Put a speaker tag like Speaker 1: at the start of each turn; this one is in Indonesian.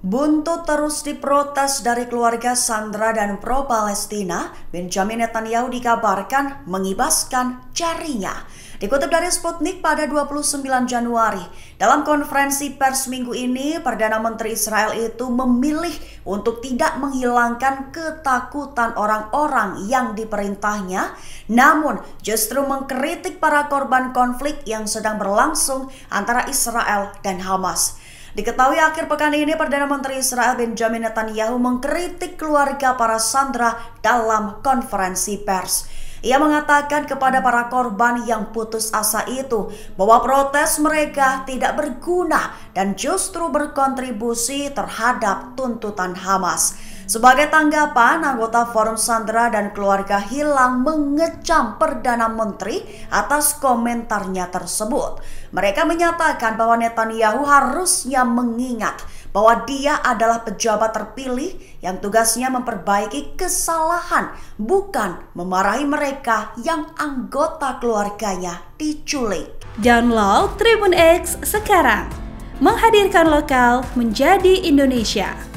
Speaker 1: Buntu terus diprotes dari keluarga Sandra dan pro-Palestina, Benjamin Netanyahu dikabarkan mengibaskan jarinya. Dikutip dari Sputnik pada 29 Januari, dalam konferensi pers minggu ini, Perdana Menteri Israel itu memilih untuk tidak menghilangkan ketakutan orang-orang yang diperintahnya, namun justru mengkritik para korban konflik yang sedang berlangsung antara Israel dan Hamas. Diketahui akhir pekan ini Perdana Menteri Israel Benjamin Netanyahu mengkritik keluarga para sandera dalam konferensi pers. Ia mengatakan kepada para korban yang putus asa itu bahwa protes mereka tidak berguna dan justru berkontribusi terhadap tuntutan Hamas. Sebagai tanggapan, anggota Forum Sandra dan keluarga hilang mengecam Perdana Menteri atas komentarnya tersebut. Mereka menyatakan bahwa Netanyahu harusnya mengingat bahwa dia adalah pejabat terpilih yang tugasnya memperbaiki kesalahan, bukan memarahi mereka yang anggota keluarganya diculik. Download Tribun X sekarang, menghadirkan lokal menjadi Indonesia.